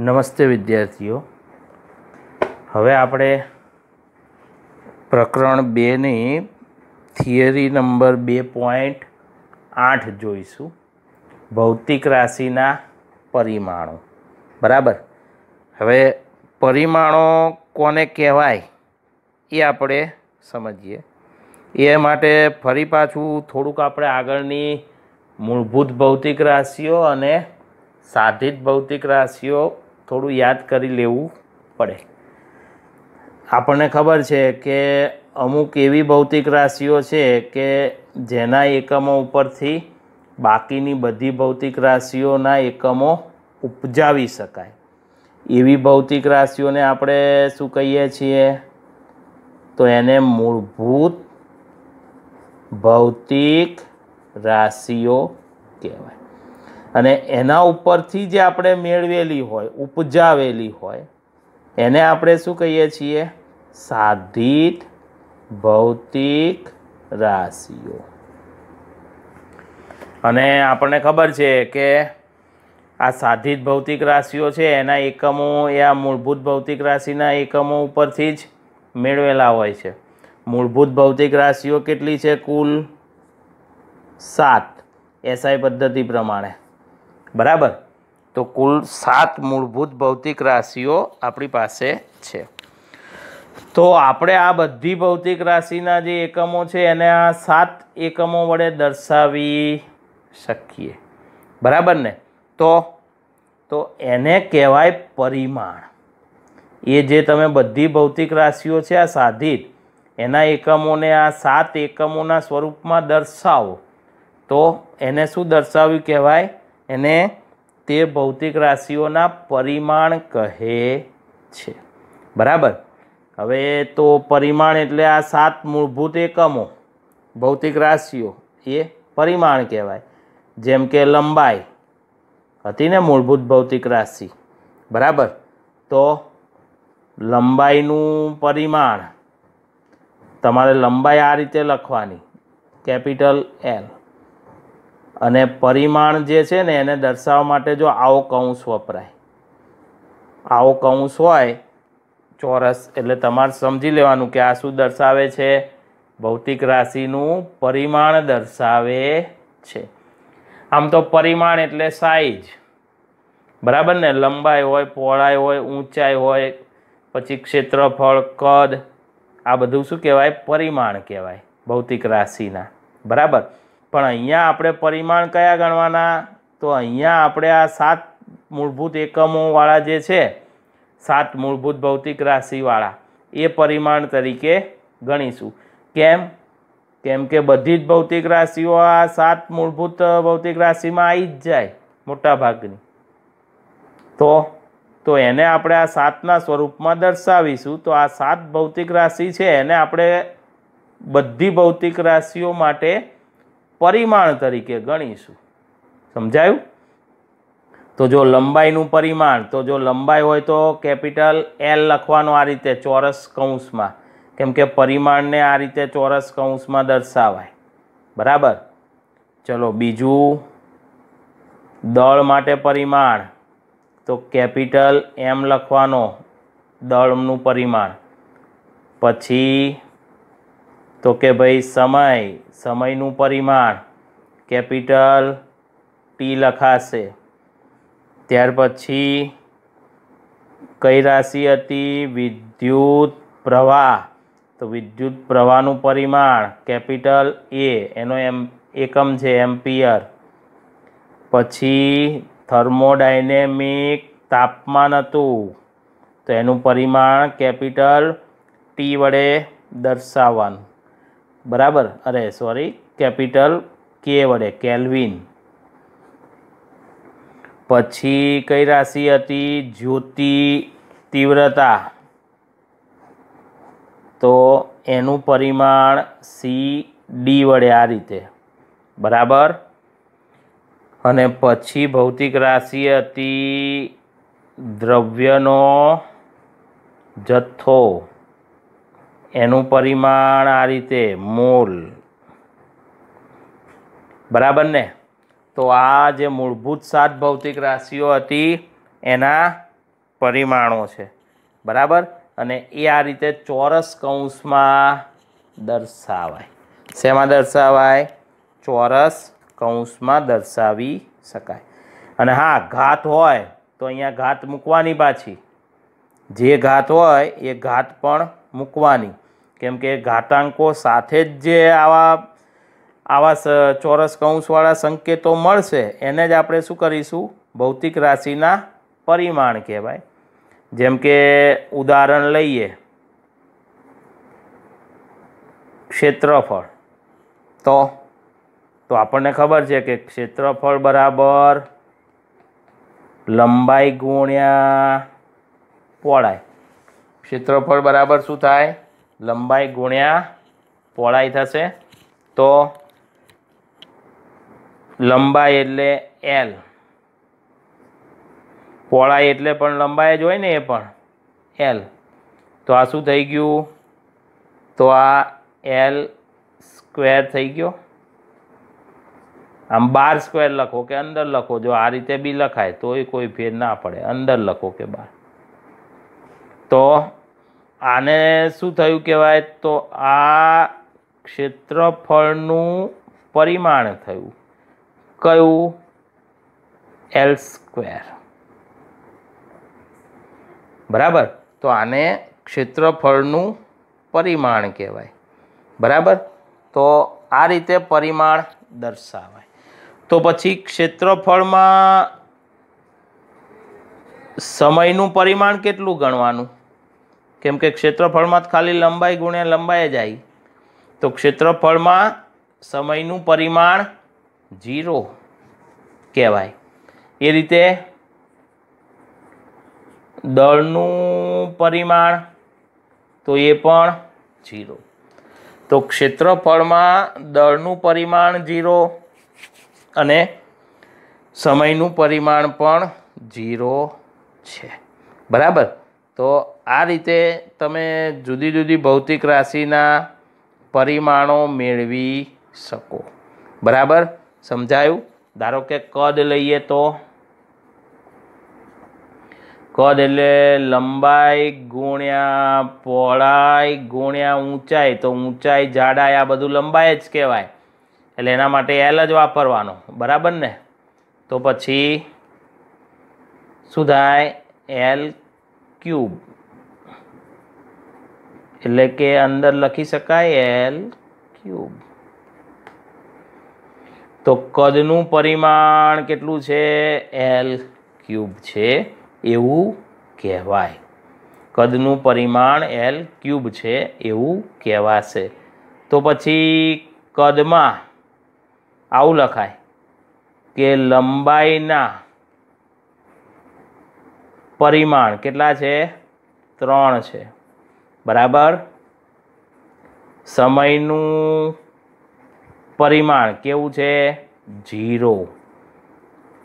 નમસ્તે વિદ્યાર્થીઓ હવે આપણે પ્રકરણ બેની થિયરી નંબર બે પોઈન્ટ આઠ જોઈશું ભૌતિક રાશિના પરિમાણો બરાબર હવે પરિમાણો કોને કહેવાય એ આપણે સમજીએ એ માટે ફરી પાછું થોડુંક આપણે આગળની મૂળભૂત ભૌતિક રાશિઓ અને સાધિત ભૌતિક રાશિઓ થોડું યાદ કરી લેવું પડે આપણને ખબર છે કે અમુક એવી ભૌતિક રાશિઓ છે કે જેના એકમો ઉપરથી બાકીની બધી ભૌતિક રાશિઓના એકમો ઉપજાવી શકાય એવી ભૌતિક રાશિઓને આપણે શું કહીએ છીએ તો એને મૂળભૂત ભૌતિક રાશિઓ કહેવાય અને એના ઉપરથી જે આપણે મેળવેલી હોય ઉપજાવેલી હોય એને આપણે શું કહીએ છીએ સાધિત ભૌતિક રાશિઓ અને આપણને ખબર છે કે આ સાધિત ભૌતિક રાશિઓ છે એના એકમો એ આ મૂળભૂત ભૌતિક રાશિના એકમો ઉપરથી જ મેળવેલા હોય છે મૂળભૂત ભૌતિક રાશિઓ કેટલી છે કુલ સાત એસઆઈ પદ્ધતિ પ્રમાણે બરાબર તો કુલ સાત મૂળભૂત ભૌતિક રાશિઓ આપણી પાસે છે તો આપણે આ બધી ભૌતિક રાશિના જે એકમો છે એને આ સાત એકમો વડે દર્શાવી શકીએ બરાબર ને તો તો એને કહેવાય પરિમાણ એ જે તમે બધી ભૌતિક રાશિઓ છે આ સાધિત એના એકમોને આ સાત એકમોના સ્વરૂપમાં દર્શાવો તો એને શું દર્શાવ્યું કહેવાય એને તે ભૌતિક રાશિઓના પરિમાણ કહે છે બરાબર હવે તો પરિમાણ એટલે આ સાત મૂળભૂત એકમો ભૌતિક રાશિઓ એ પરિમાણ કહેવાય જેમ કે લંબાઈ હતી ને મૂળભૂત ભૌતિક રાશિ બરાબર તો લંબાઈનું પરિમાણ તમારે લંબાઈ આ રીતે લખવાની કેપિટલ એલ અને પરિમાણ જે છે ને એને દર્શાવવા માટે જો આવો કૌંસ વપરાય આવો કૌંસ હોય ચોરસ એટલે તમારે સમજી લેવાનું કે આ શું દર્શાવે છે ભૌતિક રાશિનું પરિમાણ દર્શાવે છે આમ તો પરિમાણ એટલે સાઈઝ બરાબર ને લંબાઈ હોય પહોળાઈ હોય ઊંચાઈ હોય પછી ક્ષેત્રફળ કદ આ બધું શું કહેવાય પરિમાણ કહેવાય ભૌતિક રાશિના બરાબર પણ અહીંયા આપણે પરિમાણ કયા ગણવાના તો અહીંયા આપણે આ સાત મૂળભૂત એકમોવાળા જે છે સાત મૂળભૂત ભૌતિક રાશિવાળા એ પરિમાણ તરીકે ગણીશું કેમ કેમ કે બધી જ ભૌતિક રાશિઓ આ સાત મૂળભૂત ભૌતિક રાશિમાં આવી જ જાય મોટાભાગની તો તો એને આપણે આ સાતના સ્વરૂપમાં દર્શાવીશું તો આ સાત ભૌતિક રાશિ છે એને આપણે બધી ભૌતિક રાશિઓ માટે પરિમાણ તરીકે ગણીશું સમજાયું તો જો લંબાઈનું પરિમાણ તો જો લંબાઈ હોય તો કેપિટલ એલ લખવાનું આ રીતે ચોરસ કૌંસમાં કેમ કે પરિમાણને આ રીતે ચોરસ કૌંસમાં દર્શાવાય બરાબર ચલો બીજું દળ માટે પરિમાણ તો કેપિટલ એમ લખવાનો દળનું પરિમાણ પછી તો કે ભાઈ સમય સમયનું પરિમાણ કેપિટલ ટી લખાશે ત્યાર પછી કઈ રાશિ હતી વિદ્યુત પ્રવાહ તો વિદ્યુત પ્રવાહનું પરિમાણ કેપિટલ એ એનો એમ એકમ છે એમ્પિયર પછી થર્મોડાયનેમિક તાપમાન હતું તો એનું પરિમાણ કેપિટલ ટી વડે દર્શાવવાનું બરાબર અરે સોરી કેપિટલ કે વડે કેલ્વિન પછી કઈ રાશિ હતી જ્યોતિ તીવ્રતા તો એનું પરિમાણ સી ડી વડે આ રીતે બરાબર અને પછી ભૌતિક રાશિ હતી દ્રવ્યનો જથ્થો એનું પરિમાણ આ રીતે મોલ બરાબર ને તો આ જે મૂળભૂત સાત ભૌતિક રાશિઓ હતી એના પરિમાણો છે બરાબર અને એ આ રીતે ચોરસ કૌંસમાં દર્શાવાય શેમાં દર્શાવાય ચોરસ કૌંસમાં દર્શાવી શકાય અને હા ઘાત હોય તો અહીંયા ઘાત મૂકવાની પાછી જે ઘાત હોય એ ઘાત પણ મૂકવાની કેમ કે ઘાતાંકો સાથે જ જે આવા આવા ચોરસ કૌંસવાળા સંકેતો મળશે એને જ આપણે શું કરીશું ભૌતિક રાશિના પરિમાણ કહેવાય જેમ કે ઉદાહરણ લઈએ ક્ષેત્રફળ તો તો આપણને ખબર છે કે ક્ષેત્રફળ બરાબર લંબાઈ ગુણ્યા પોળાય ક્ષેત્રફળ બરાબર શું થાય લંબાઈ ગુણ્યા પહોળાઈ થશે તો લંબાઈ એટલે એલ પહોળાઈ એટલે પણ લંબાઈ જ હોય ને એ પણ એલ તો આ શું થઈ ગયું તો આ એલ સ્ક્વેર થઈ ગયો આમ બાર સ્ક્વેર લખો કે અંદર લખો જો આ રીતે બી લખાય તોય કોઈ ફેર ના પડે અંદર લખો કે બાર તો આને શું થયું કહેવાય તો આ ક્ષેત્રફળનું પરિમાણ થયું કયું એલ સ્ક્વેર બરાબર તો આને ક્ષેત્રફળનું પરિમાણ કહેવાય બરાબર તો આ રીતે પરિમાણ દર્શાવાય તો પછી ક્ષેત્રફળમાં સમયનું પરિમાણ કેટલું ગણવાનું કેમ કે ક્ષેત્રફળમાં ખાલી લંબાઈ ગુણ્યા લંબાઈ જાય તો ક્ષેત્રફળમાં સમયનું પરિમાણ ઝીરો કહેવાય એ રીતે દળનું પરિમાણ તો એ પણ ઝીરો તો ક્ષેત્રફળમાં દળનું પરિમાણ ઝીરો અને સમયનું પરિમાણ પણ ઝીરો છે બરાબર તો આ રીતે તમે જુદી જુદી ભૌતિક રાશિના પરિમાણો મેળવી શકો બરાબર સમજાયું ધારો કે કદ લઈએ તો કદ એટલે લંબાઈ ગુણ્યા પહોળાઈ ગુણ્યા ઊંચાઈ તો ઊંચાઈ જાડાઈ આ બધું લંબાઈ જ કહેવાય એટલે એના માટે એલ જ વાપરવાનો બરાબર ને તો પછી શું થાય એલ ક્યુબ એટલે કે અંદર લખી શકાય એલ ક્યુબ તો કદનું પરિમાણ કેટલું છે એલ ક્યુબ છે એવું કહેવાય કદનું પરિમાણ એલ ક્યુબ છે એવું કહેવાશે તો પછી કદમાં આવું લખાય કે લંબાઈના પરિમાણ કેટલા છે ત્રણ છે બરાબર સમયનું પરિમાણ કેવું છે ઝીરો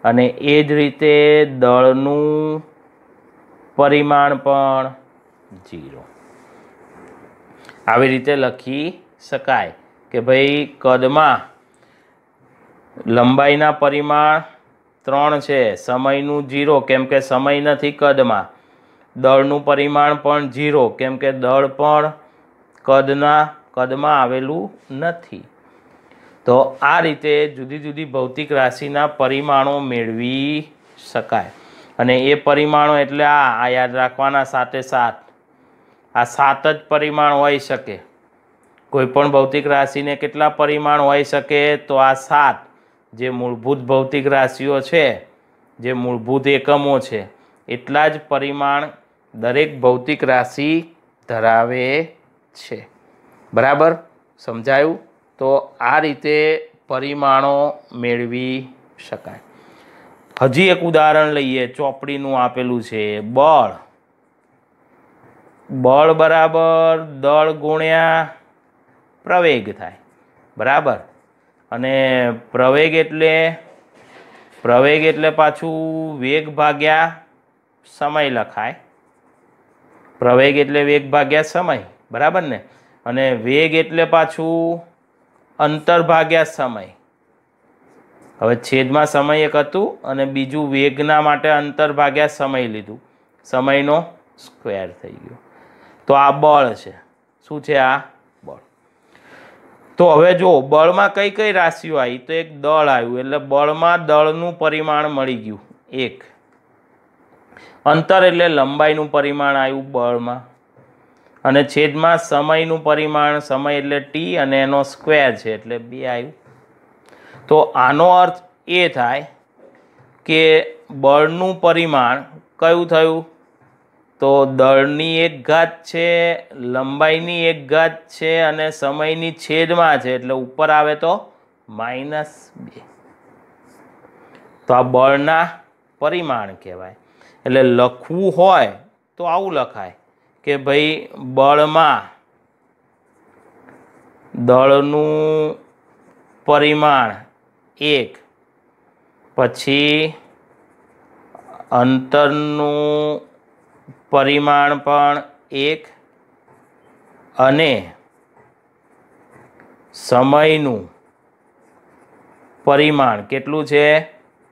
અને એ જ રીતે દળનું પરિમાણ પણ ઝીરો આવી રીતે લખી શકાય કે ભાઈ કદમાં લંબાઈના પરિમાણ ત્રણ છે સમયનું જીરો કેમ કે સમય નથી કદમાં દળનું પરિમાણ પણ જીરો કેમ કે દળ પણ કદના કદમાં આવેલું નથી તો આ રીતે જુદી જુદી ભૌતિક રાશિના પરિમાણો મેળવી શકાય અને એ પરિમાણો એટલે આ આ યાદ રાખવાના સાથે સાત આ સાત જ પરિમાણ હોઈ શકે કોઈ પણ ભૌતિક રાશિને કેટલા પરિમાણ હોઈ શકે તો આ સાત જે મૂળભૂત ભૌતિક રાશિઓ છે જે મૂળભૂત એકમો છે એટલા જ પરિમાણ દરેક ભૌતિક રાશિ ધરાવે છે બરાબર સમજાયું તો આ રીતે પરિમાણો મેળવી શકાય હજી એક ઉદાહરણ લઈએ ચોપડીનું આપેલું છે બળ બળ બરાબર દળ ગુણ્યા પ્રવેગ થાય બરાબર અને પ્રવેગ એટલે પ્રવેગ એટલે પાછું વેગ ભાગ્યા સમય લખાય પ્રવેગ એટલે વેગ ભાગ્યા સમય બરાબર ને અને વેગ એટલે પાછું અંતર ભાગ્યા સમય હવે છેદમાં સમય એક હતું અને બીજું વેગના માટે અંતર ભાગ્યા સમય લીધું સમયનો સ્ક્વેર થઈ ગયો તો આ બળ છે શું છે આ તો હવે જો બળમાં કઈ કઈ રાશિઓ આવી તો એક દળ આવ્યું એટલે બળમાં દળનું પરિમાણ મળી ગયું એક અંતર એટલે લંબાઈનું પરિમાણ આવ્યું બળમાં અને છેદમાં સમયનું પરિમાણ સમય એટલે ટી અને એનો સ્ક્વેર છે એટલે બે આવ્યું તો આનો અર્થ એ થાય કે બળનું પરિમાણ કયું થયું તો દળની એક ઘાત છે લંબાઈની એક ઘાત છે અને સમયની છેદમાં છે એટલે ઉપર આવે તો માઇનસ બે તો આ બળના પરિમાણ કહેવાય એટલે લખવું હોય તો આવું લખાય કે ભાઈ બળમાં દળનું પરિમાણ એક પછી અંતરનું પરિમાણ પણ એક અને સમયનું પરિમાણ કેટલું છે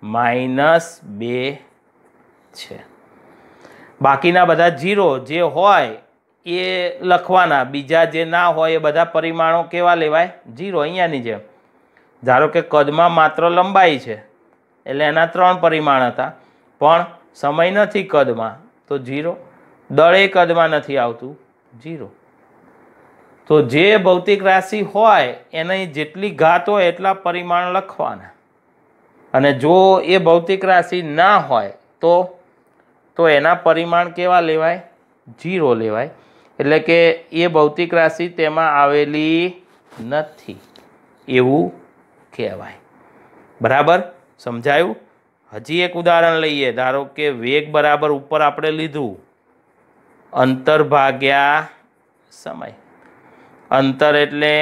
માઇનસ બે છે બાકીના બધા જીરો જે હોય એ લખવાના બીજા જે ના હોય એ બધા પરિમાણો કેવા લેવાય જીરો અહીંયાની જેમ ધારો કે કદમાં માત્ર લંબાઈ છે એટલે એના ત્રણ પરિમાણ હતા પણ સમય નથી કદમાં તો ઝીરો દળે કદમાં નથી આવતું ઝીરો તો જે ભૌતિક રાશિ હોય એને જેટલી ઘાત હોય એટલા પરિમાણ લખવાના અને જો એ ભૌતિક રાશિ ના હોય તો તો એના પરિમાણ કેવા લેવાય જીરો લેવાય એટલે કે એ ભૌતિક રાશિ તેમાં આવેલી નથી એવું કહેવાય બરાબર સમજાયું હજી એક ઉદાહરણ લઈએ ધારો કે વેગ બરાબર ઉપર આપણે લીધું અંતર ભાગ્યા સમય અંતર એટલે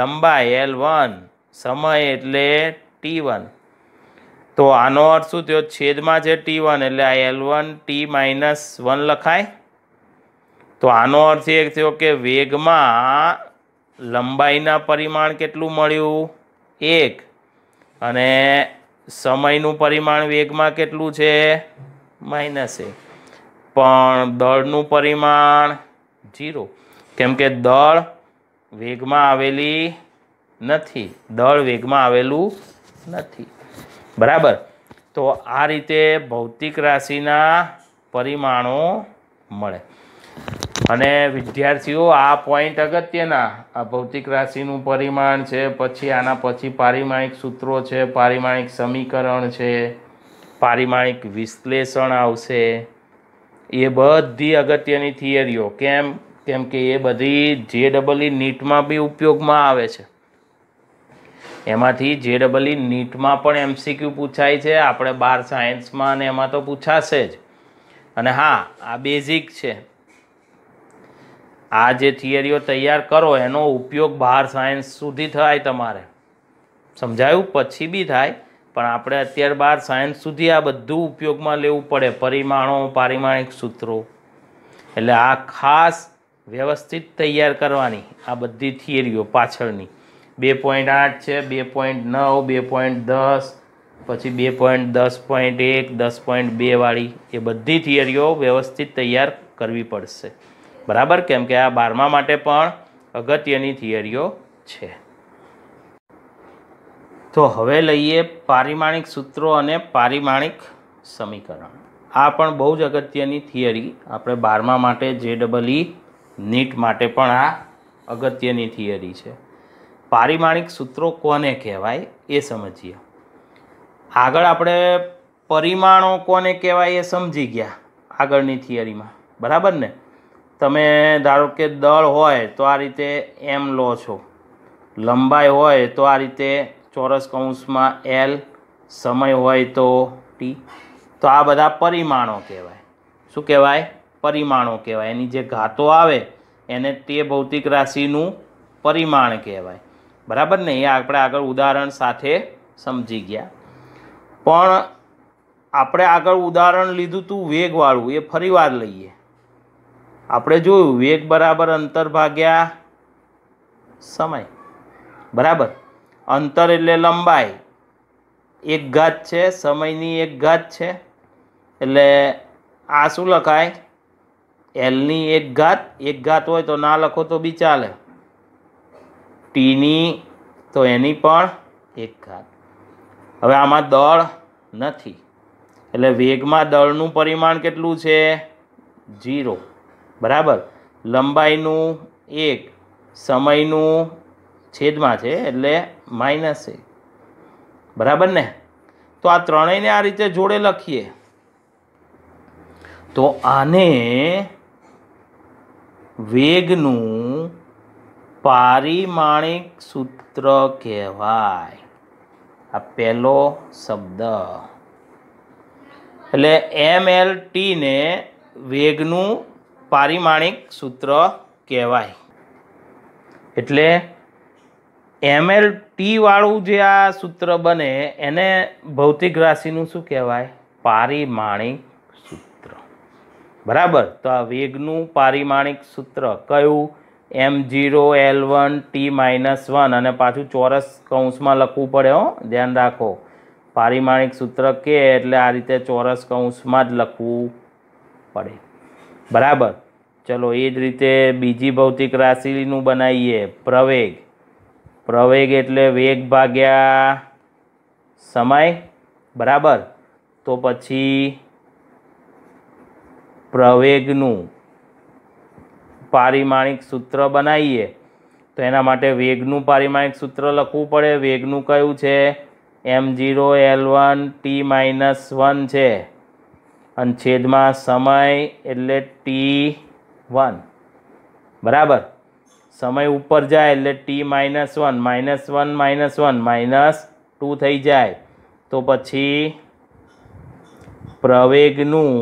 લંબાઈ એલ વન સમય એટલે ટી વન તો આનો અર્થ શું થયો છેદમાં છે ટી વન એટલે આ L one T minus one લખાય તો આનો અર્થ એ થયો કે વેગમાં લંબાઈના પરિમાણ કેટલું મળ્યું એક અને સમયનું પરિમાણ વેગમાં કેટલું છે માઇનસ એક પણ દળનું પરિમાણ ઝીરો કેમ કે દળ વેગમાં આવેલી નથી દળ વેગમાં આવેલું નથી બરાબર તો આ રીતે ભૌતિક રાશિના પરિમાણો મળે અને વિદ્યાર્થીઓ આ પોઈન્ટ અગત્યના આ ભૌતિક રાશિનું પરિમાણ છે પછી આના પછી પારિમાણિક સૂત્રો છે પારિમાણિક સમીકરણ છે પારિમાણિક વિશ્લેષણ આવશે એ બધી અગત્યની થિયરીઓ કેમ કેમ કે એ બધી જે ડબલઈ e e નીટમાં બી ઉપયોગમાં આવે છે એમાંથી જે ડબલઈ e નીટમાં પણ એમસીક્યુ પૂછાય છે આપણે બાર સાયન્સમાં અને એમાં તો પૂછાશે જ અને હા આ બેઝિક છે આ જે થિયરીઓ તૈયાર કરો એનો ઉપયોગ બહાર સાયન્સ સુધી થાય તમારે સમજાયું પછી બી થાય પણ આપણે અત્યાર બહાર સાયન્સ સુધી આ બધું ઉપયોગમાં લેવું પડે પરિમાણો પારિમાણિક સૂત્રો એટલે આ ખાસ વ્યવસ્થિત તૈયાર કરવાની આ બધી થિયરીઓ પાછળની બે પોઈન્ટ આઠ છે બે પોઈન્ટ નવ બે પોઈન્ટ દસ પછી બે પોઈન્ટ દસ પોઈન્ટ એક દસ પોઈન્ટ બેવાળી એ બધી થિયરીઓ વ્યવસ્થિત તૈયાર કરવી પડશે બરાબર કેમ કે આ બારમા માટે પણ અગત્યની થિયરીઓ છે તો હવે લઈએ પારિમાણિક સૂત્રો અને પારિમાણિક સમીકરણ આ પણ બહુ જ અગત્યની થિયરી આપણે બારમા માટે જે ડબલ ઈ નીટ માટે પણ આ અગત્યની થિયરી છે પારિમાણિક સૂત્રો કોને કહેવાય એ સમજીએ આગળ આપણે પરિમાણો કોને કહેવાય એ સમજી ગયા આગળની થિયરીમાં બરાબર ને તમે ધારો કે દળ હોય તો આ રીતે એમ લો છો લંબાઈ હોય તો આ રીતે ચોરસ કૌંસમાં એલ સમય હોય તો ટી તો આ બધા પરિમાણો કહેવાય શું કહેવાય પરિમાણો કહેવાય એની જે ઘાતો આવે એને તે ભૌતિક રાશિનું પરિમાણ કહેવાય બરાબર ને એ આપણે આગળ ઉદાહરણ સાથે સમજી ગયા પણ આપણે આગળ ઉદાહરણ લીધું હતું વેગવાળું એ ફરીવાર લઈએ આપણે જોયું વેગ બરાબર અંતર ભાગ્યા સમય બરાબર અંતર એટલે લંબાઈ એક ઘાત છે સમયની એક ઘાત છે એટલે આ શું લખાય એલની એક ઘાત એક ઘાત હોય તો ના લખો તો બી ચાલે ટીની તો એની પણ એક ઘાત હવે આમાં દળ નથી એટલે વેગમાં દળનું પરિમાણ કેટલું છે જીરો બરાબર લંબાઈનું એક સમયનું છેદમાં છે એટલે માઇનસ એક બરાબર ને તો આ ત્રણેયને આ રીતે જોડે લખીએ તો આને વેગનું પારિમાણિક સૂત્ર કહેવાય આ પહેલો શબ્દ એટલે એમ એલ ટીને વેગનું પારિમાણિક સૂત્ર કહેવાય એટલે એમએલ ટીવાળું જે આ સૂત્ર બને એને ભૌતિક રાશિનું શું કહેવાય પારિમાણિક સૂત્ર બરાબર તો આ વેગનું પારિમાણિક સૂત્ર કયું M zero L one T minus one અને પાછું ચોરસ કૌંસમાં લખવું પડે હો ધ્યાન રાખો પારિમાણિક સૂત્ર કે એટલે આ રીતે ચોરસ કૌંસમાં જ લખવું પડે બરાબર ચલો એ જ રીતે બીજી ભૌતિક રાશિનું બનાવીએ પ્રવેગ પ્રવેગ એટલે વેગ ભાગ્યા સમય બરાબર તો પછી પ્રવેગનું પારિમાણિક સૂત્ર બનાવીએ તો એના માટે વેગનું પારિમાણિક સૂત્ર લખવું પડે વેગનું કયું છે M zero L one T minus one છે અને છેદમાં સમય એટલે ટી વન બરાબર સમય ઉપર જાય એટલે T minus one minus one minus one minus two થઈ જાય તો પછી પ્રવેગનું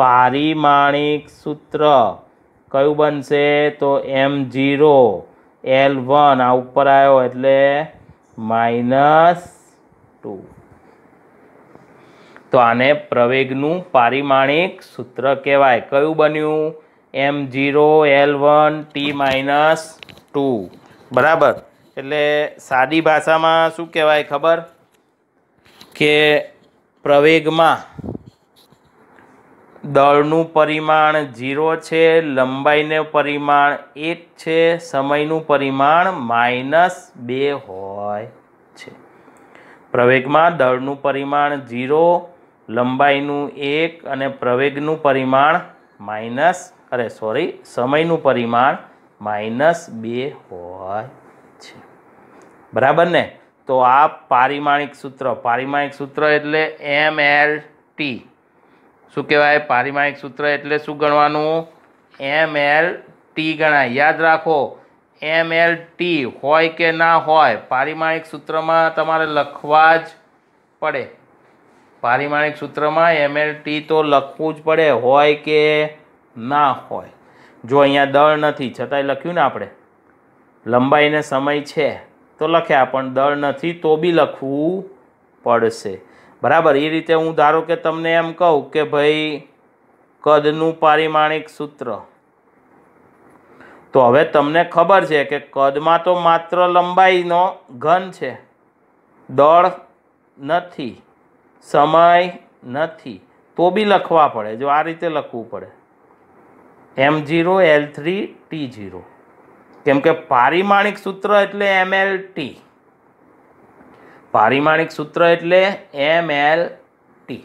પારિમાણિક સૂત્ર કયું બનશે તો એમ જીરો એલ વન આ ઉપર આવ્યો એટલે માઇનસ ટુ તો આને પ્રવેગનું પારિમાણિક સૂત્ર કહેવાય કયું બન્યું M zero L one T minus two બરાબર એટલે સાદી ભાષામાં શું કહેવાય ખબર કે પ્રવેગમાં દળનું પરિમાણ ઝીરો છે લંબાઈનું પરિમાણ એક છે સમયનું પરિમાણ માઇનસ બે હોય છે પ્રવેગમાં દળનું પરિમાણ ઝીરો લંબાઈનું એક અને પ્રવેગનું પરિમાણ માઇનસ અરે સોરી સમયનું પરિમાણ માઇનસ બે હોય છે બરાબર ને તો આ પારિમાણિક સૂત્ર પારિમાણિક સૂત્ર એટલે એમ એલ ટી શું કહેવાય પારિમાણિક સૂત્ર એટલે શું ગણવાનું એમ એલ ટી ગણાય યાદ રાખો એમ એલ ટી હોય કે ના હોય પારિમાણિક સૂત્રમાં તમારે લખવા જ પડે પારિમાણિક સૂત્રમાં એમએલટી તો લખવું જ પડે હોય કે ના હોય જો અહીંયા દળ નથી છતાંય લખ્યું ને આપણે લંબાઈને સમય છે તો લખ્યા પણ દળ નથી તો બી લખવું પડશે બરાબર એ રીતે હું ધારો કે તમને એમ કહું કે ભાઈ કદનું પારિમાણિક સૂત્ર તો હવે તમને ખબર છે કે કદમાં તો માત્ર લંબાઈનો ઘન છે દળ નથી સમય નથી તો બી લખવા પડે જો આ રીતે લખવું પડે M zero L three T zero કેમ કે પારિમાણિક સૂત્ર એટલે એમ એલ ટી પારિમાણિક સૂત્ર એટલે એમ એલ ટી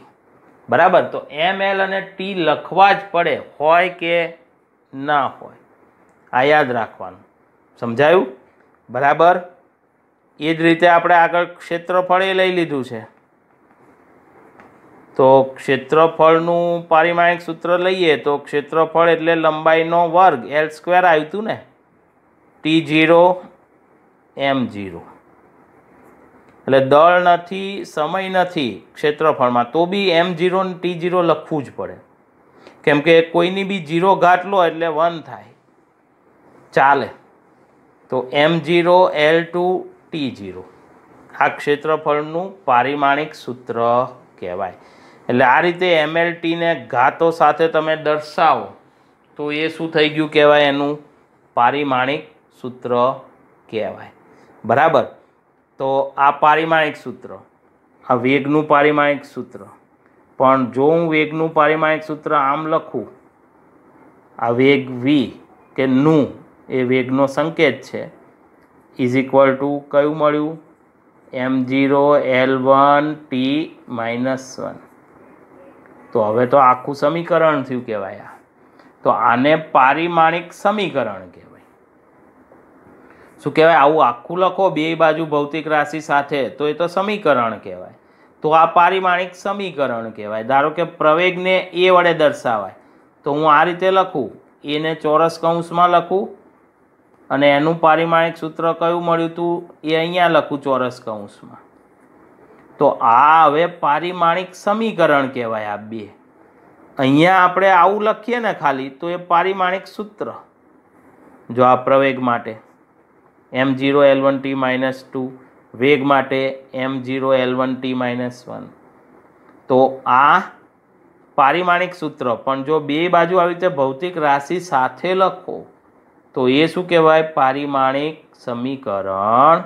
બરાબર તો એમ એલ અને ટી લખવા જ પડે હોય કે ના હોય આ યાદ રાખવાનું સમજાયું બરાબર એ જ રીતે આપણે આગળ ક્ષેત્રફળે લઈ લીધું છે તો ક્ષેત્રફળનું પારિમાણિક સૂત્ર લઈએ તો ક્ષેત્રફળ એટલે લંબાઈનો વર્ગ એલ સ્ક્વેર આવ્યું હતું ને ટી ઝીરો એમ ઝીરો એટલે દળ નથી સમય નથી ક્ષેત્રફળમાં તો બી એમ ઝીરો ને ટી ઝીરો લખવું જ પડે કેમ કે કોઈની બી ઝીરો ઘાટ લો એટલે વન થાય ચાલે તો M zero L two T zero આ ક્ષેત્રફળનું પારિમાણિક સૂત્ર કહેવાય એટલે આ રીતે એમએલટીને ઘાતો સાથે તમે દર્શાવો તો એ શું થઈ ગયું કહેવાય એનું પારિમાણિક સૂત્ર કહેવાય બરાબર તો આ પારિમાણિક સૂત્ર આ વેગનું પારિમાણિક સૂત્ર પણ જો હું વેગનું પારિમાણિક સૂત્ર આમ લખું આ વેગ વી કે નું એ વેગનો સંકેત છે ઇઝ ઇક્વલ ટુ કયું મળ્યું M zero L one T minus one તો હવે તો આખું સમીકરણ થયું કહેવાય તો આને પારિમાણિક સમીકરણ કહેવાય શું કહેવાય આવું આખું લખો બે બાજુ ભૌતિક રાશિ સાથે તો એ તો સમીકરણ કહેવાય તો આ પારિમાણિક સમીકરણ કહેવાય ધારો કે પ્રવેગને એ વડે દર્શાવાય તો હું આ રીતે લખું એને ચોરસ કૌંસમાં લખું અને એનું પારિમાણિક સૂત્ર કયું મળ્યું હતું એ અહીંયા લખું ચોરસ કૌંસમાં તો આ હવે પારિમાણિક સમીકરણ કહેવાય આ બે અહીંયા આપણે આવું લખીએ ને ખાલી તો એ પારિમાણિક સૂત્ર જો આ પ્રવેગ માટે M zero L one T minus two વેગ માટે M zero L one T minus one તો આ પારિમાણિક સૂત્ર પણ જો બે બાજુ આવી રીતે ભૌતિક રાશિ સાથે લખો તો એ શું કહેવાય પારિમાણિક સમીકરણ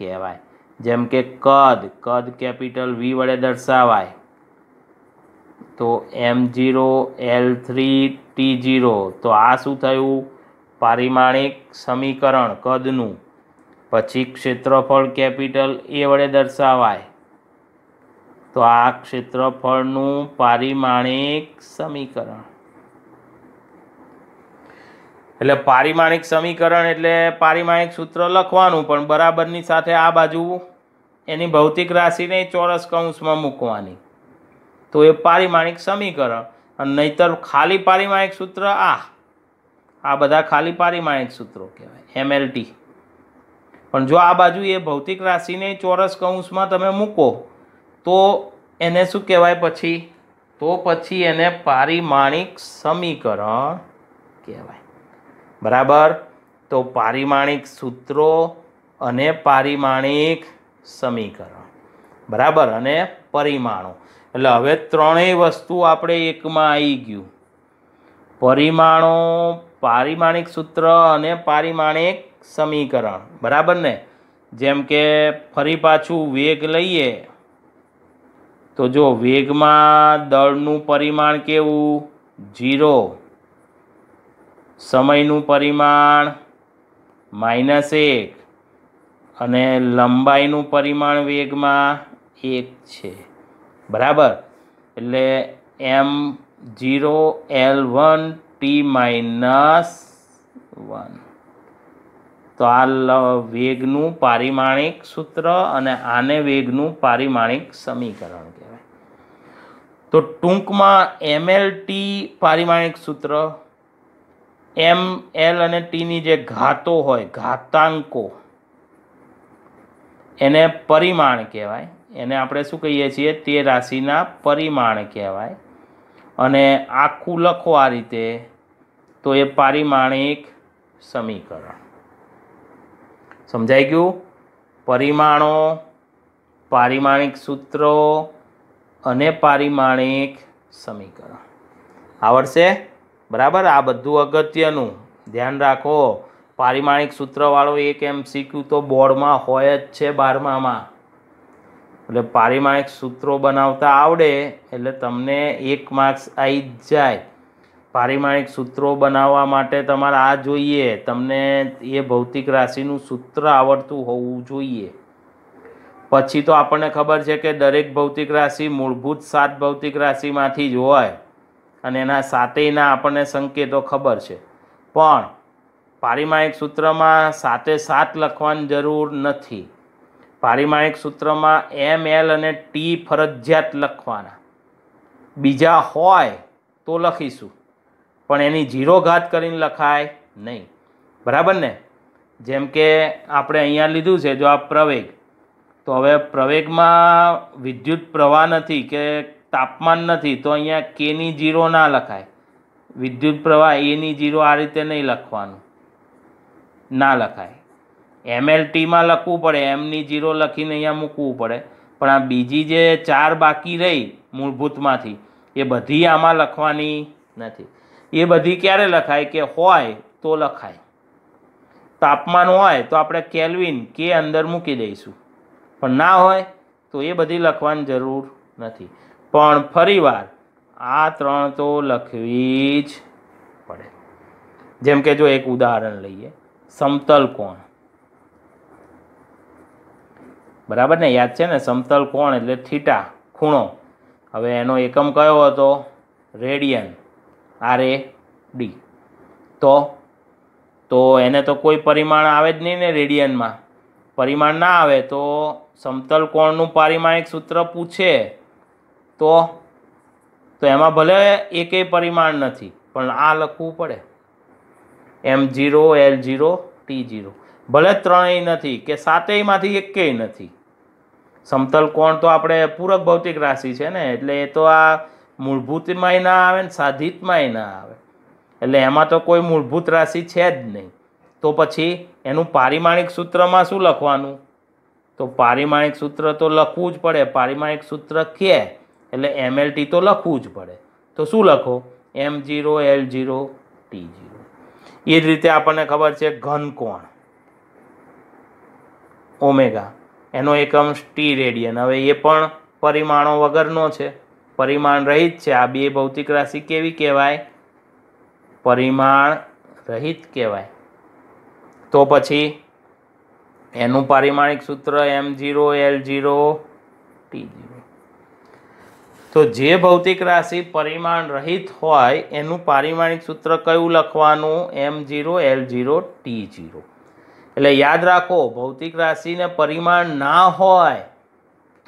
કહેવાય જેમ કે કદ કદ કેપિટલ વી વડે દર્શાવાય તો M zero L three T zero તો આ શું થયું પારિમાણિક સમીકરણ કદનું પછી ક્ષેત્રફળ કેપિટલ એ વડે દર્શાવાય તો આ ક્ષેત્રફળનું પારિમાણિક સમીકરણ એટલે પારિમાણિક સમીકરણ એટલે પારિમાણિક સૂત્ર લખવાનું પણ બરાબરની સાથે આ બાજુ એની ભૌતિક રાશિને ચોરસ કૌંસમાં મૂકવાની તો એ પારિમાણિક સમીકરણ અને નહીતર ખાલી પારિમાણિક સૂત્ર આ આ બધા ખાલી પારિમાણિક સૂત્રો કહેવાય એમએલટી પણ જો આ બાજુ એ ભૌતિક રાશિને ચોરસ કૌંસમાં તમે મૂકો તો એને શું કહેવાય પછી તો પછી એને પારિમાણિક સમીકરણ કહેવાય બરાબર તો પારિમાણિક સૂત્રો અને પારિમાણિક સમીકરણ બરાબર અને પરિમાણો એટલે હવે ત્રણેય વસ્તુ આપણે એકમાં આવી ગયું પરિમાણો પારિમાણિક સૂત્ર અને પારિમાણિક સમીકરણ બરાબર ને જેમ કે ફરી પાછું વેગ લઈએ તો જો વેગમાં દળનું પરિમાણ કેવું ઝીરો સમયનું પરિમાણ માઇનસ એક અને લંબાઈનું પરિમાણ વેગમાં એક છે બરાબર એટલે M zero L one T minus one તો આ વેગનું પારિમાણિક સૂત્ર અને આને વેગનું પારિમાણિક સમીકરણ કહેવાય તો ટૂંકમાં ટી પારિમાણિક સૂત્ર એમ એલ અને ટીની જે ઘાતો હોય ઘાતાંકો એને પરિમાણ કહેવાય એને આપણે શું કહીએ છીએ તે રાશિના પરિમાણ કહેવાય અને આખું લખો આ રીતે તો એ પારિમાણિક સમીકરણ સમજાઈ ગયું પરિમાણો પારિમાણિક સૂત્રો અને પારિમાણિક સમીકરણ આવડશે બરાબર આ બધું અગત્યનું ધ્યાન રાખો પારિમાણિક સૂત્રવાળો એક એમ એમસીક્યુ તો બોર્ડમાં હોય જ છે બારમામાં એટલે પારિમાણિક સૂત્રો બનાવતા આવડે એટલે તમને એક માર્ક્સ આવી જ જાય પારિમાણિક સૂત્રો બનાવવા માટે તમારે આ જોઈએ તમને એ ભૌતિક રાશિનું સૂત્ર આવડતું હોવું જોઈએ પછી તો આપણને ખબર છે કે દરેક ભૌતિક રાશિ મૂળભૂત સાત ભૌતિક રાશિમાંથી જ હોય અને એના સાતેયના આપણને સંકેતો ખબર છે પણ પારિમાયિક સૂત્રમાં સાતે સાત લખવાની જરૂર નથી પારિમાયિક સૂત્રમાં એમ એલ અને ટી ફરજિયાત લખવાના બીજા હોય તો લખીશું પણ એની જીરો ઘાત કરીને લખાય નહીં બરાબર ને જેમ કે આપણે અહીંયા લીધું છે જો આ પ્રવેગ તો હવે પ્રવેગમાં વિદ્યુત પ્રવાહ નથી કે તાપમાન નથી તો અહીંયા કેની જીરો ના લખાય વિદ્યુત પ્રવાહ એની જીરો આ રીતે નહીં લખવાનું ના લખાય એમએલટીમાં લખવું પડે એમની જીરો લખીને અહીંયા મૂકવું પડે પણ આ બીજી જે ચાર બાકી રહી મૂળભૂતમાંથી એ બધી આમાં લખવાની નથી એ બધી ક્યારે લખાય કે હોય તો લખાય તાપમાન હોય તો આપણે કેલ્વિન કે અંદર મૂકી દઈશું પણ ના હોય તો એ બધી લખવાની જરૂર નથી પણ ફરીવાર આ ત્રણ તો લખવી જ પડે જેમ કે જો એક ઉદાહરણ લઈએ સમતલ કોણ બરાબર ને યાદ છે ને સમતલ કોણ એટલે થીટા ખૂણો હવે એનો એકમ કયો હતો રેડિયન આર એ ડી તો તો એને તો કોઈ પરિમાણ આવે જ નહીં ને રેડિયનમાં પરિમાણ ના આવે તો સમતલ કોણનું પારિમાણિક સૂત્ર પૂછે તો તો એમાં ભલે એકેય પરિમાણ નથી પણ આ લખવું પડે M zero L zero T zero ભલે ત્રણેય નથી કે સાતેયમાંથી એકેય નથી સમતલ કોણ તો આપણે પૂરક ભૌતિક રાશિ છે ને એટલે એ તો આ મૂળભૂતમાંય ના આવે ને સાધિતમાંય ના આવે એટલે એમાં તો કોઈ મૂળભૂત રાશિ છે જ નહીં તો પછી એનું પારિમાણિક સૂત્રમાં શું લખવાનું તો પારિમાણિક સૂત્ર તો લખવું જ પડે પારિમાણિક સૂત્ર કે એટલે એમએલટી તો લખવું જ પડે તો શું લખો M zero L zero T એ જ રીતે આપણને ખબર છે ઘન કોણ ઓમેગા એનો એકમ ટી રેડિયન હવે એ પણ પરિમાણો વગરનો છે પરિમાણ રહિત છે આ બે ભૌતિક રાશિ કેવી કહેવાય પરિમાણ રહિત કહેવાય તો પછી એનું પારિમાણિક સૂત્ર M zero L zero T zero તો જે ભૌતિક રાશિ પરિમાણ રહિત હોય એનું પારિમાણિક સૂત્ર કયું લખવાનું M zero L zero T zero એટલે યાદ રાખો ભૌતિક રાશિને પરિમાણ ના હોય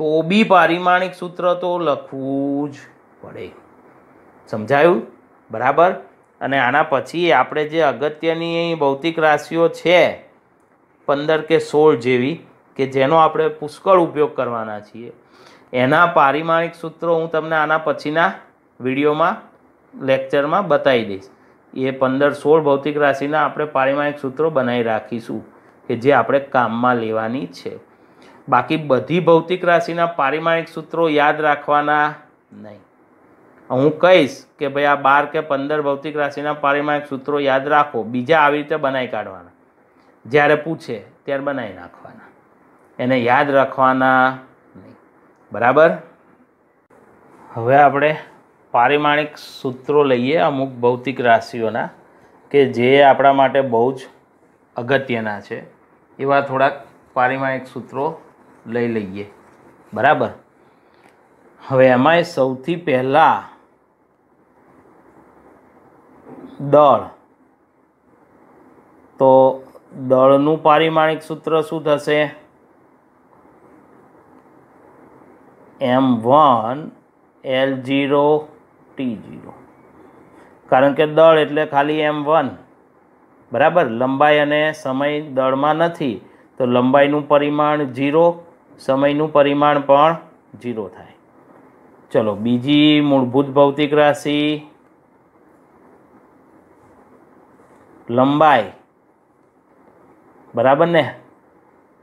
તો બી પારિમાણિક સૂત્ર તો લખવું જ પડે સમજાયું બરાબર અને આના પછી આપણે જે અગત્યની ભૌતિક રાશિઓ છે પંદર કે સોળ જેવી કે જેનો આપણે પુષ્કળ ઉપયોગ કરવાના છીએ એના પારિમાણિક સૂત્રો હું તમને આના પછીના વિડીયોમાં લેક્ચરમાં બતાવી દઈશ એ પંદર સોળ ભૌતિક રાશિના આપણે પારિમાણિક સૂત્રો બનાવી રાખીશું કે જે આપણે કામમાં લેવાની છે બાકી બધી ભૌતિક રાશિના પારિમાણિક સૂત્રો યાદ રાખવાના નહીં હું કહીશ કે ભાઈ આ બાર કે પંદર ભૌતિક રાશિના પારિમાણિક સૂત્રો યાદ રાખો બીજા આવી રીતે બનાવી કાઢવાના જ્યારે પૂછે ત્યારે બનાવી નાખવાના એને યાદ રાખવાના બરાબર હવે આપણે પારિમાણિક સૂત્રો લઈએ અમુક ભૌતિક રાશિઓના કે જે આપણા માટે બહુ જ અગત્યના છે એવા થોડાક પારિમાણિક સૂત્રો લઈ લઈએ બરાબર હવે એમાંય સૌથી પહેલાં દળ તો દળનું પારિમાણિક સૂત્ર શું થશે M one L zero T zero કારણ કે દળ એટલે ખાલી એમ વન બરાબર લંબાઈ અને સમય દળમાં નથી તો લંબાઈનું પરિમાણ ઝીરો સમયનું પરિમાણ પણ ઝીરો થાય ચલો બીજી મૂળભૂત ભૌતિક રાશિ લંબાઈ બરાબર ને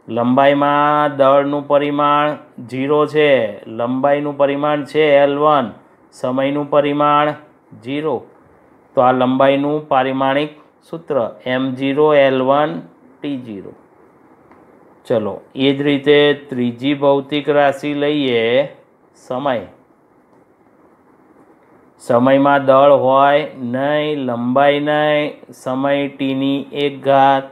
લંબાઈમાં દળનું પરિમાણ ઝીરો છે લંબાઈનું પરિમાણ છે એલ વન સમયનું પરિમાણ ઝીરો તો આ લંબાઈનું પારિમાણિક સૂત્ર M zero L one T zero ચલો એ જ રીતે ત્રીજી ભૌતિક રાશિ લઈએ સમય સમયમાં દળ હોય નહીં લંબાઈ નહીં સમય ટીની એક ઘાત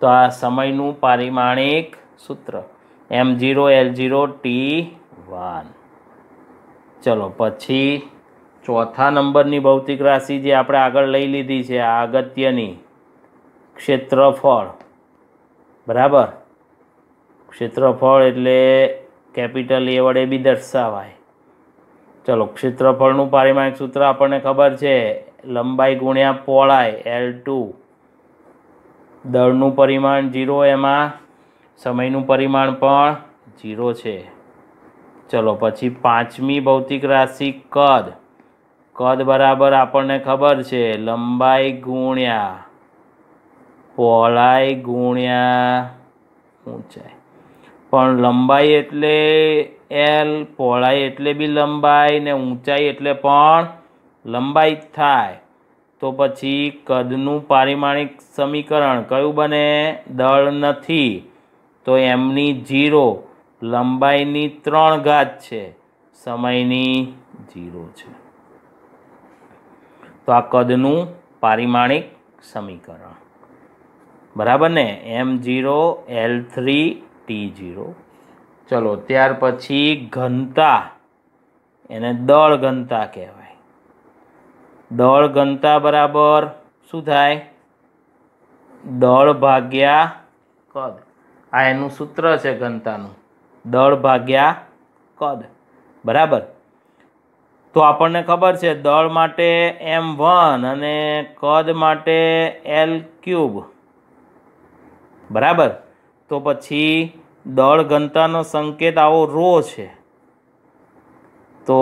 તો આ સમયનું પારિમાણિક સૂત્ર M zero L zero T one ચલો પછી ચોથા નંબરની ભૌતિક રાશિ જે આપણે આગળ લઈ લીધી છે આ અગત્યની ક્ષેત્રફળ બરાબર ક્ષેત્રફળ એટલે કેપિટલ એ વડે બી દર્શાવાય ચલો ક્ષેત્રફળનું પારિમાણિક સૂત્ર આપણને ખબર છે લંબાઈ ગુણ્યા પહોળાઈ એલ ટુ દળનું પરિમાણ જીરો એમાં સમયનું પરિમાણ પણ જીરો છે ચલો પછી પાંચમી ભૌતિક રાશિ કદ કદ બરાબર આપણને ખબર છે લંબાઈ ગુણ્યા પહોળાઈ ગુણ્યા ઊંચાઈ પણ લંબાઈ એટલે એલ પહોળાઈ એટલે બી લંબાઈ ને ઊંચાઈ એટલે પણ લંબાઈ થાય તો પછી કદનું પારિમાણિક સમીકરણ કયું બને દળ નથી તો એમની ઝીરો લંબાઈની ત્રણ ઘાત છે સમયની ઝીરો છે તો આ કદનું પારિમાણિક સમીકરણ બરાબર ને M zero L three T zero ચલો ત્યાર પછી ઘનતા એને દળ ઘનતા કહેવાય દળ ગણતા બરાબર શું થાય દળ ભાગ્યા કદ આ એનું સૂત્ર છે ઘનતાનું દળ ભાગ્યા કદ બરાબર તો આપણને ખબર છે દળ માટે એમ વન અને કદ માટે એલ ક્યુબ બરાબર તો પછી દળ ઘનતાનો સંકેત આવો રો છે તો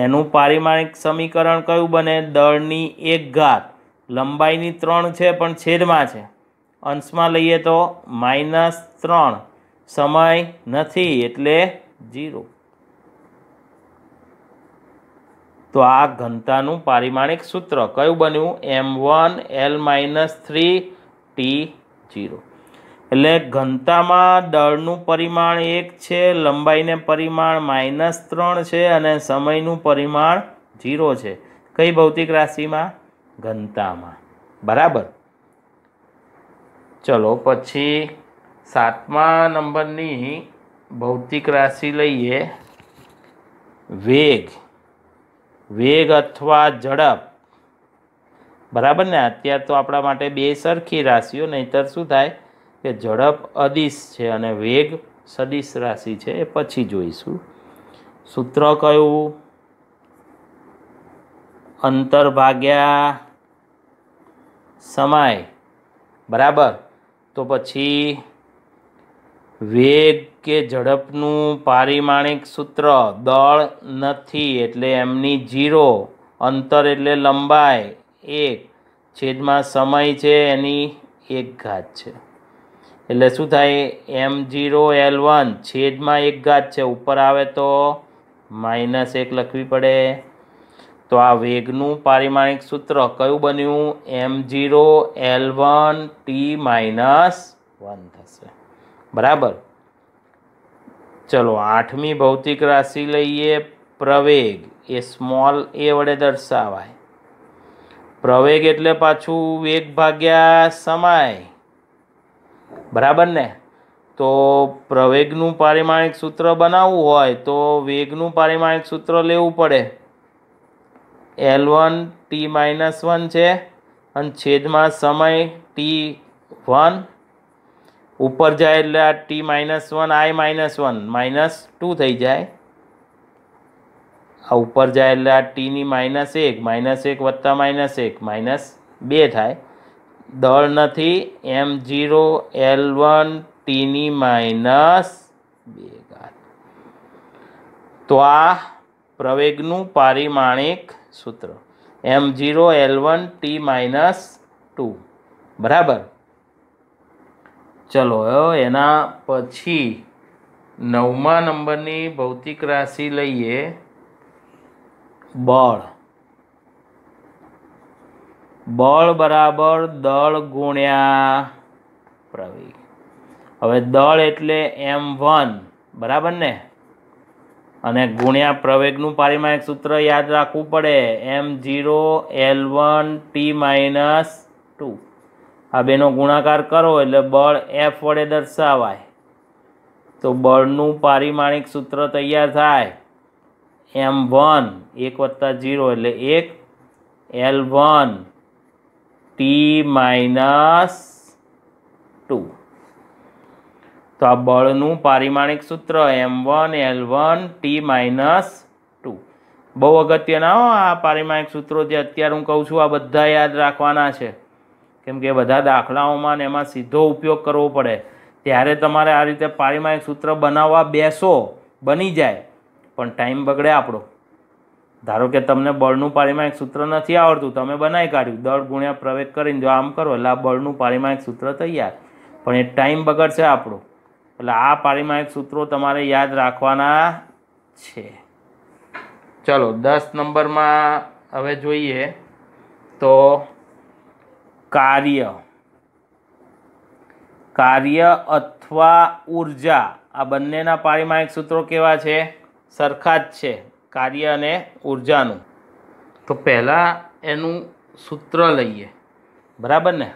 એનું પારિમાણિક સમીકરણ કયું બને દળની એક ઘાત લંબાઈની ત્રણ છે પણ છેદમાં છે અંશમાં લઈએ તો માઇનસ ત્રણ સમય નથી એટલે જીરો તો આ ઘનતાનું પારિમાણિક સૂત્ર કયું બન્યું M one L minus three T zero એટલે ઘનતામાં દળનું પરિમાણ એક છે લંબાઈને પરિમાણ માઇનસ ત્રણ છે અને સમયનું પરિમાણ ઝીરો છે કઈ ભૌતિક રાશિમાં ઘનતામાં બરાબર ચલો પછી સાતમા નંબરની ભૌતિક રાશિ લઈએ વેગ વેગ અથવા ઝડપ બરાબર ને અત્યાર તો આપણા માટે બે સરખી રાશિઓ નહીતર શું થાય કે ઝડપ અદિશ છે અને વેગ સદિશ રાશિ છે એ પછી જોઈશું સૂત્ર કયું અંતર ભાગ્યા સમય બરાબર તો પછી વેગ કે ઝડપનું પારિમાણિક સૂત્ર દળ નથી એટલે એમની જીરો અંતર એટલે લંબાઈ એક છેદમાં સમય છે એની એક ઘાત છે એટલે શું થાય એમ જીરો એલ વન છેદમાં એક ઘાત છે ઉપર આવે તો માઇનસ એક લખવી પડે તો આ વેગનું પારિમાણિક સૂત્ર કયું બન્યું M zero L one T minus one થશે બરાબર ચલો આઠમી ભૌતિક રાશિ લઈએ પ્રવેગ એ સ્મોલ એ વડે દર્શાવાય પ્રવેગ એટલે પાછું વેગ ભાગ્યા સમાય બરાબર ને તો પ્રવેગનું પારિમાણિક સૂત્ર બનાવવું હોય તો વેગનું પારિમાણિક સૂત્ર લેવું પડે L one T minus one છે અને છેદમાં સમય ટી વન ઉપર જાય એટલે આ T minus one I minus one minus two થઈ જાય આ ઉપર જાય એટલે આ ટીની માઇનસ એક માઇનસ એક વત્તા માઇનસ એક માઇનસ બે થાય દળ નથી એમ જીરો એલ વન ટીની માઇનસ બે ઘાત તો આ પ્રવેગનું પારિમાણિક સૂત્ર M zero L one T minus two બરાબર ચલો એના પછી નવમા નંબરની ભૌતિક રાશિ લઈએ બળ બળ બરાબર દળ ગુણ્યા પ્રવેગ હવે દળ એટલે એમ વન બરાબર ને અને ગુણ્યા પ્રવેગનું પારિમાણિક સૂત્ર યાદ રાખવું પડે M zero L one T minus two આ બેનો ગુણાકાર કરો એટલે બળ એફ વડે દર્શાવાય તો બળનું પારિમાણિક સૂત્ર તૈયાર થાય એમ વન એક વત્તા ઝીરો એટલે એક L one T minus two તો આ બળનું પારિમાણિક સૂત્ર M one L one T minus two બહુ અગત્યના હો આ પારિમાણિક સૂત્રો જે અત્યારે હું કહું છું આ બધા યાદ રાખવાના છે કેમ કે બધા દાખલાઓમાં ને એમાં સીધો ઉપયોગ કરવો પડે ત્યારે તમારે આ રીતે પારિમાણિક સૂત્ર બનાવવા બેસો બની જાય પણ ટાઈમ બગડે આપણો ધારો કે તમને બળનું પારિમાણિક સૂત્ર નથી આવડતું તમે બનાવી કાઢ્યું દળ ગુણ્યા પ્રવેગ કરીને જો આમ કરો એટલે આ બળનું પારિમાણિક સૂત્ર તૈયાર પણ એ ટાઈમ બગડશે આપણો એટલે આ પારિમાણિક સૂત્રો તમારે યાદ રાખવાના છે ચલો દસ નંબરમાં હવે જોઈએ તો કાર્ય કાર્ય અથવા ઉર્જા આ બંનેના પારિમાણિક સૂત્રો કેવા છે સરખા જ છે કાર્ય અને ઉર્જાનું તો પહેલાં એનું સૂત્ર લઈએ બરાબર ને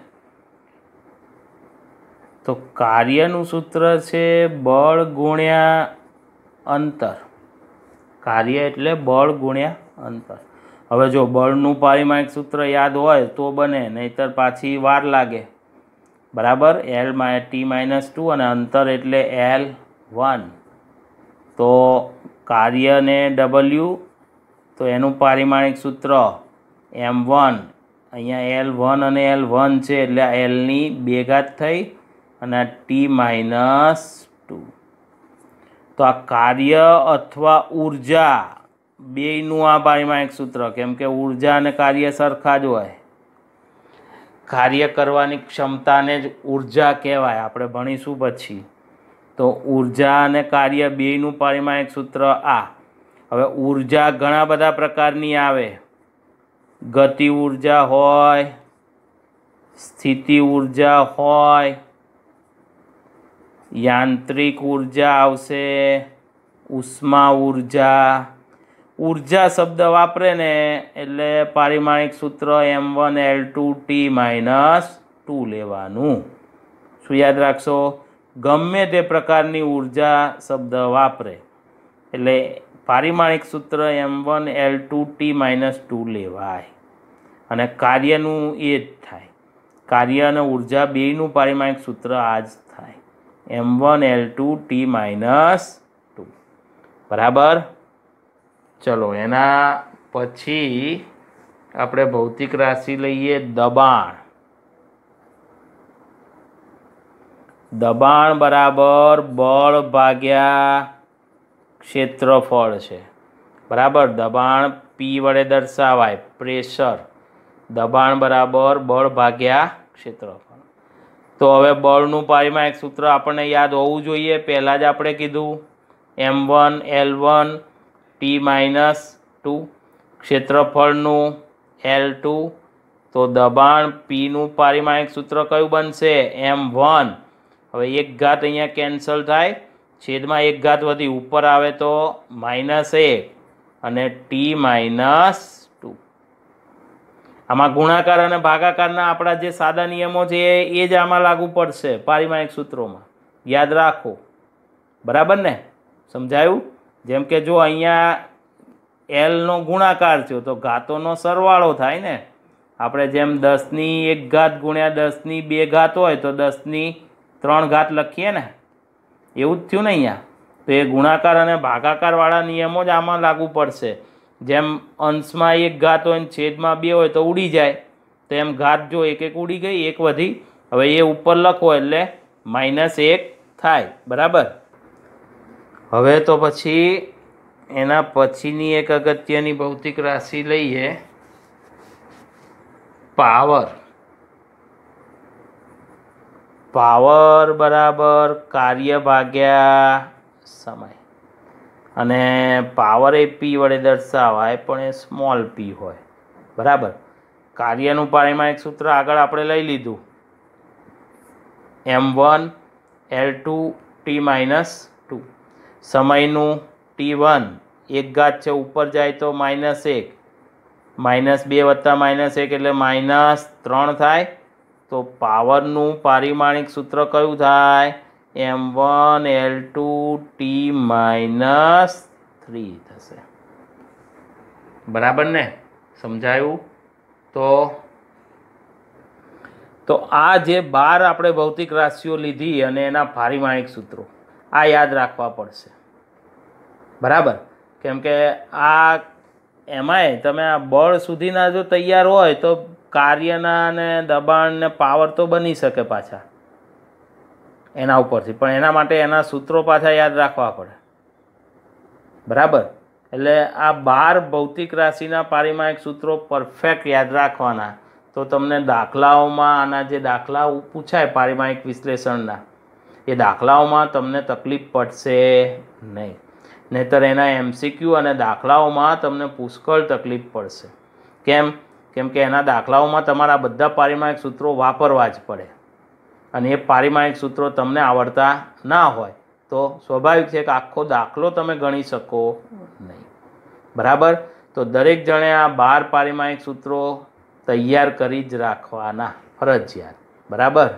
તો કાર્યનું સૂત્ર છે બળ ગુણ્યા અંતર કાર્ય એટલે બળ ગુણ્યા અંતર હવે જો બળનું પારિમાણિક સૂત્ર યાદ હોય તો બને નહીતર પાછી વાર લાગે બરાબર એલ ટી માઇનસ ટુ અને અંતર એટલે એલ વન તો કાર્યને ડબલ્યુ તો એનું પારિમાણિક સૂત્ર એમ વન અહીંયા એલ વન અને એલ વન છે એટલે એલની બે ઘાત થઈ અને આ ટી માઇનસ ટુ તો આ કાર્ય અથવા ઉર્જા બેયનું આ પારિમાણિક સૂત્ર કેમ કે ઉર્જા અને કાર્ય સરખા જ હોય કાર્ય કરવાની ક્ષમતાને જ ઉર્જા કહેવાય આપણે ભણીશું પછી તો ઉર્જા અને કાર્ય બેયનું પારિમાણિક સૂત્ર આ હવે ઉર્જા ઘણા બધા પ્રકારની આવે ગતિ ઉર્જા હોય સ્થિતિ ઉર્જા હોય યાંત્રિક ઉર્જા આવશે ઉષ્મા ઉર્જા ઉર્જા શબ્દ વાપરે ને એટલે પારિમાણિક સૂત્ર M one L two T minus two લેવાનું શું યાદ રાખશો ગમે તે પ્રકારની ઉર્જા શબ્દ વાપરે એટલે પારિમાણિક સૂત્ર M one L two T minus two લેવાય અને કાર્યનું એ જ થાય કાર્ય અને ઉર્જા બેનું પારિમાણિક સૂત્ર આ જ થાય M one L two T minus two બરાબર ચલો એના પછી આપણે ભૌતિક રાશિ લઈએ દબાણ દબાણ બરાબર બળ ભાગ્યા ક્ષેત્રફળ છે બરાબર દબાણ પી વડે દર્શાવાય પ્રેશર દબાણ બરાબર બળ ભાગ્યા ક્ષેત્રફળ તો હવે બળનું પારિમાણિક સૂત્ર આપણને યાદ હોવું જોઈએ પહેલાં જ આપણે કીધું M one L one T minus two ક્ષેત્રફળનું એલ ટુ તો દબાણ પીનું પારિમાણિક સૂત્ર કયું બનશે એમ વન હવે એક ઘાત અહીંયા કેન્સલ થાય છેદમાં એક ઘાત વધી ઉપર આવે તો માઇનસ એક અને ટી માઇનસ ટુ આમાં ગુણાકાર અને ભાગાકારના આપણા જે સાદા નિયમો છે એ જ આમાં લાગુ પડશે પારિમાયિક સૂત્રોમાં યાદ રાખો બરાબર ને સમજાયું જેમ કે જો અહીંયા એલનો ગુણાકાર થયો તો ઘાતોનો સરવાળો થાય ને આપણે જેમ દસની એક ઘાત ગુણ્યા દસની બે ઘાત હોય તો દસની ત્રણ ઘાત લખીએ ને એવું જ થયું ને અહીંયા તો એ ગુણાકાર અને ભાગાકારવાળા નિયમો જ આમાં લાગુ પડશે જેમ અંશમાં એક ઘાત હોય ને છેદમાં બે હોય તો ઉડી જાય તો એમ ઘાત જો એક એક ઉડી ગઈ એક વધી હવે એ ઉપર લખો એટલે માઇનસ એક થાય બરાબર હવે તો પછી એના પછીની એક અગત્યની ભૌતિક રાશિ લઈએ પાવર પાવર બરાબર કાર્ય ભાગ્યા સમય અને પાવર એ પી વડે દર્શાવાય પણ એ સ્મોલ પી હોય બરાબર કાર્યનું પારિમાણિક સૂત્ર આગળ આપણે લઈ લીધું M one L two T minus two સમયનું ટી વન એક ઘાત છે ઉપર જાય તો માઇનસ એક માઇનસ બે વત્તા માઇનસ એક એટલે માઇનસ ત્રણ થાય તો પાવરનું પારિમાણિક સૂત્ર કયું થાય M one L two T minus three થશે બરાબર ને સમજાયું તો તો આ જે બાર આપણે ભૌતિક રાશિઓ લીધી અને એના પારિમાણિક સૂત્રો આ યાદ રાખવા પડશે બરાબર કેમ કે આ એમાંય તમે આ બળ સુધીના જો તૈયાર હોય તો કાર્યના અને દબાણને પાવર તો બની શકે પાછા એના ઉપરથી પણ એના માટે એના સૂત્રો પાછા યાદ રાખવા પડે બરાબર એટલે આ બાર ભૌતિક રાશિના પારિમાયિક સૂત્રો પરફેક્ટ યાદ રાખવાના તો તમને દાખલાઓમાં આના જે દાખલાઓ પૂછાય પારિમાયિક વિશ્લેષણના એ દાખલાઓમાં તમને તકલીફ પડશે નહીં નહીતર એના એમસીક્યુ અને દાખલાઓમાં તમને પુષ્કળ તકલીફ પડશે કેમ કેમકે એના દાખલાઓમાં તમારા બધા પારિમાણિક સૂત્રો વાપરવા જ પડે અને એ પારિમાણિક સૂત્રો તમને આવડતા ના હોય તો સ્વાભાવિક છે કે આખો દાખલો તમે ગણી શકો નહીં બરાબર તો દરેક જણે આ બાર પારિમાણિક સૂત્રો તૈયાર કરી જ રાખવાના ફરજિયાત બરાબર